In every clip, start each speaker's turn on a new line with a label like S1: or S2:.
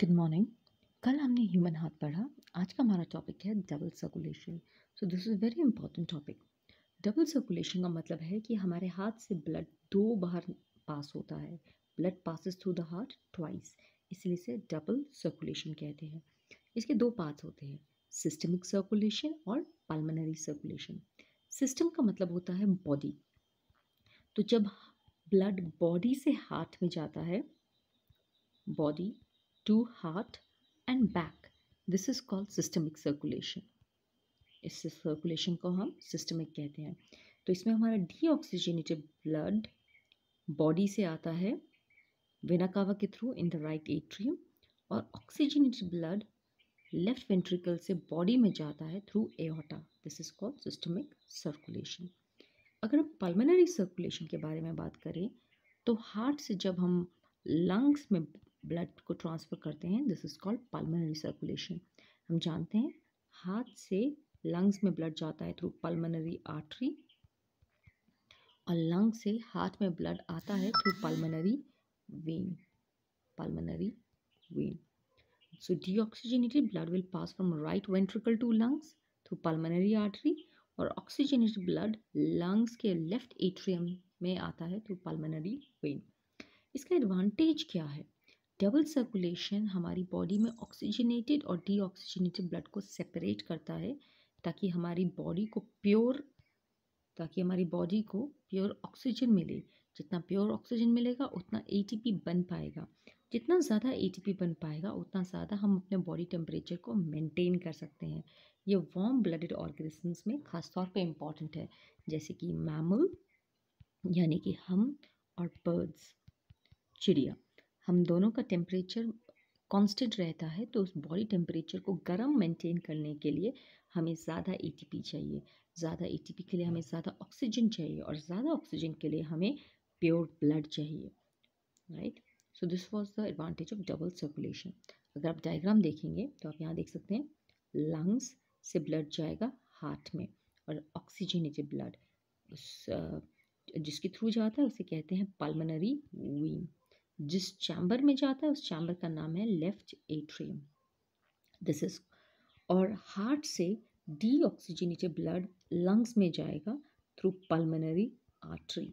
S1: Good morning कल हमने human हाथ पढ़ा आज का हमारा टॉपिक है double circulation so this is very important topic double circulation का मतलब है कि हमारे हाथ से ब्लड दो बार पास होता है blood passes through the heart twice इसलिए इसे डबल सर्कुलेशन कहते हैं इसके दो पार्ट होते हैं सिस्टमिक सर्कुलेशन और पालमनरी सर्कुलेशन सिस्टम का मतलब होता है बॉडी तो जब ब्लड बॉडी से हार्ट में जाता है body to heart and back. This is called systemic circulation. इस सर्कुलेशन को हम सिस्टमिक कहते हैं तो इसमें हमारा ऑक्सीजनेटेड ब्लड बॉडी से आता है वेनाकावा के through in the right atrium और ऑक्सीजनेटेड ब्लड लेफ्ट वेंट्रिकल से बॉडी में जाता है through aorta this is called systemic circulation अगर हम पल्मोनरी सर्कुलेशन के बारे में बात करें तो हार्ट से जब हम लंग्स में ब्लड को ट्रांसफ़र करते हैं this is called pulmonary circulation हम जानते हैं हाथ से लंग्स में ब्लड जाता है थ्रू पलमनरी आर्टरी और लंग से हाथ में ब्लड आता है through pulmonary vein pulmonary vein so de deoxygenated blood will pass from right ventricle to lungs through pulmonary artery और ऑक्सीजनेटेड ब्लड लंग्स के लेफ्ट एट्रियम में आता है थ्रू पलमनरी वेन इसका एडवांटेज क्या है डबल सर्कुलेशन हमारी बॉडी में ऑक्सीजनेटेड और डीऑक्सीजनेटेड ब्लड को सेपरेट करता है ताकि हमारी बॉडी को प्योर ताकि हमारी बॉडी को प्योर ऑक्सीजन मिले जितना प्योर ऑक्सीजन मिलेगा उतना एटीपी बन पाएगा जितना ज़्यादा एटीपी बन पाएगा उतना ज़्यादा हम अपने बॉडी टेम्परेचर को मेंटेन कर सकते हैं ये वार्म ब्लडेड ऑर्गेनिजम्स में ख़ासतौर पे इम्पॉर्टेंट है जैसे कि मैमल यानी कि हम और बर्ड्स चिड़िया हम दोनों का टेम्परेचर कांस्टेंट रहता है तो उस बॉडी टेम्परेचर को गर्म मेंटेन करने के लिए हमें ज़्यादा एटीपी चाहिए ज़्यादा एटीपी के लिए हमें ज़्यादा ऑक्सीजन चाहिए और ज़्यादा ऑक्सीजन के लिए हमें प्योर ब्लड चाहिए right so this was the advantage of double circulation अगर आप डायग्राम देखेंगे तो आप यहाँ देख सकते हैं लंग्स से ब्लड जाएगा हार्ट में और ऑक्सीजन इज ब्लड उस जिसके थ्रू जाता है उसे कहते हैं पल्मनरी वीन जिस चैम्बर में जाता है उस चैम्बर का नाम है लेफ्ट एट्रियम दिस इज और हार्ट से डी ऑक्सीजनेटेड ब्लड लंग्स में जाएगा थ्रू पल्मोनरी आर्टरी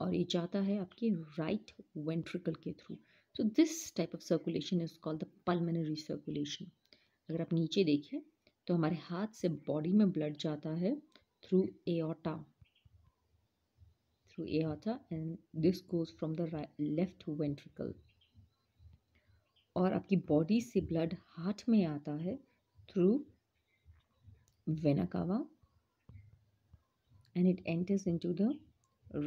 S1: और ये जाता है आपके राइट वेंट्रिकल के थ्रू तो this type of circulation is called the pulmonary circulation अगर आप नीचे देखें तो हमारे हाथ से बॉडी में ब्लड जाता है through aorta through aorta and this goes from the right, left ventricle और आपकी बॉडी से ब्लड हार्ट में आता है through vena cava and it enters into the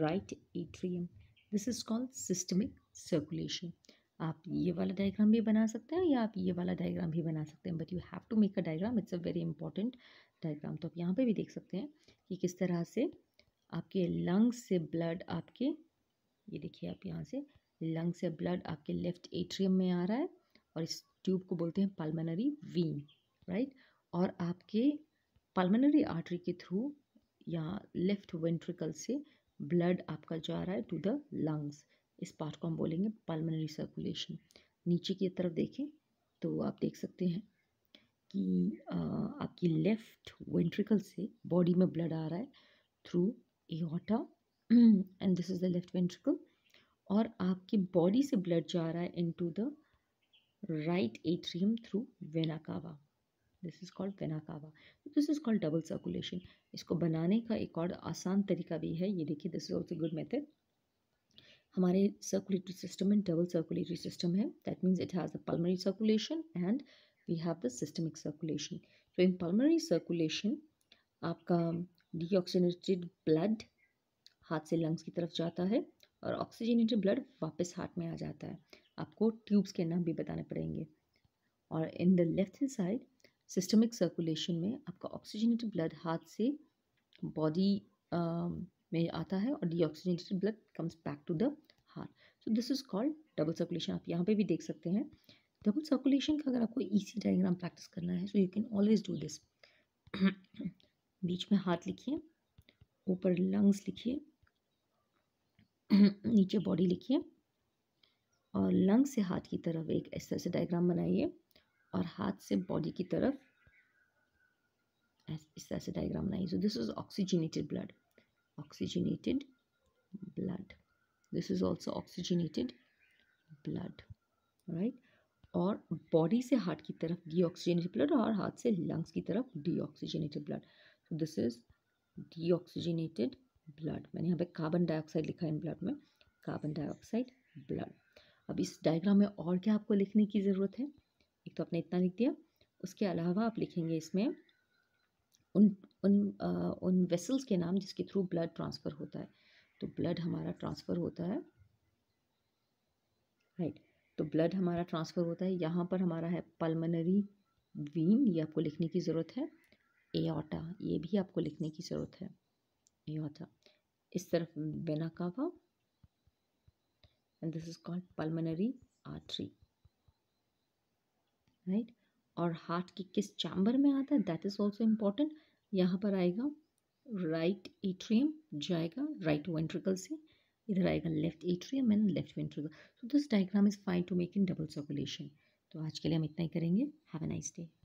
S1: right atrium. This is called systemic circulation. आप ये वाला डायग्राम भी बना सकते हैं या आप ये वाला डायग्राम भी बना सकते हैं but you have to make a diagram it's a very important diagram तो आप यहाँ पे भी देख सकते हैं कि किस तरह से आपके लंग्स से ब्लड आपके ये देखिए आप यहाँ से लंग से ब्लड आपके लेफ्ट एट्रियम में आ रहा है और इस ट्यूब को बोलते हैं पल्मोनरी वीन राइट और आपके पल्मोनरी आर्टरी के थ्रू यहाँ लेफ्ट वेंट्रिकल से ब्लड आपका जा रहा है टू द लंग्स इस पार्ट को हम बोलेंगे पल्मोनरी सर्कुलेशन नीचे की तरफ देखें तो आप देख सकते हैं कि आपकी लेफ्ट वेंट्रिकल से बॉडी में ब्लड आ रहा है through aorta and this is the left ventricle और आपकी बॉडी से ब्लड जा रहा है into the right atrium through vena cava this is called vena cava vena this is called double circulation इसको बनाने का एक और आसान तरीका भी है ये देखिए this is also good method हमारे सर्कुलेटरी सिस्टम में डबल सर्कुलेटरी सिस्टम है that means it has the pulmonary circulation and we have the systemic circulation तो इन पल्मरी सर्कुलेशन आपका डीऑक्सीजनेटेड ब्लड हाथ से लंग्स की तरफ जाता है और ऑक्सीजनेटेड ब्लड वापस हार्ट में आ जाता है आपको ट्यूब्स के नाम भी बताने पड़ेंगे और in the left hand side systemic circulation में आपका ऑक्सीजनेटेड ब्लड हाथ से बॉडी में आता है और deoxygenated blood comes back to the heart so this is called double circulation आप यहाँ पे भी देख सकते हैं डबल सर्कुलेशन का अगर आपको ईसी डायग्राम प्रैक्टिस करना है so you can always do this बीच में हाथ लिखिए ऊपर लंग्स लिखिए नीचे बॉडी लिखिए और लंग से हाथ की तरफ एक इस तरह से डायग्राम बनाइए और हाथ से बॉडी की तरफ इस तरह से डायग्राम बनाइए so this is oxygenated blood oxygenated blood this is also oxygenated blood right और बॉडी से हार्ट की तरफ डी ऑक्सीजनेटेड ब्लड और हाथ से लंग्स की तरफ deoxygenated blood so this is deoxygenated blood मैंने यहाँ पे कार्बन डाइऑक्साइड लिखा है इन ब्लड में कार्बन डाइऑक्साइड ब्लड अब इस डायग्राम में और क्या आपको लिखने की ज़रूरत है एक तो आपने इतना लिख दिया उसके अलावा आप लिखेंगे इसमें उन उन आ, उन वेसल्स के नाम जिसके थ्रू ब्लड ट्रांसफ़र होता है तो ब्लड हमारा ट्रांसफ़र होता है राइट तो ब्लड हमारा ट्रांसफ़र होता है यहाँ पर हमारा है पल्मनरी वीन ये आपको लिखने की ज़रूरत है एटा ये भी आपको लिखने की ज़रूरत है एटा इस तरफ vena cava and this is called pulmonary artery right और हार्ट की किस चैम्बर में आता है दैट इज़ ऑल्सो इम्पॉर्टेंट यहाँ पर आएगा राइट एट्रियम जाएगा राइट वेंट्रिकल से इधर आएगा left atrium and left ventricle so this diagram is fine to make in double circulation तो आज के लिए हम इतना ही करेंगे हैव ए नाइस डे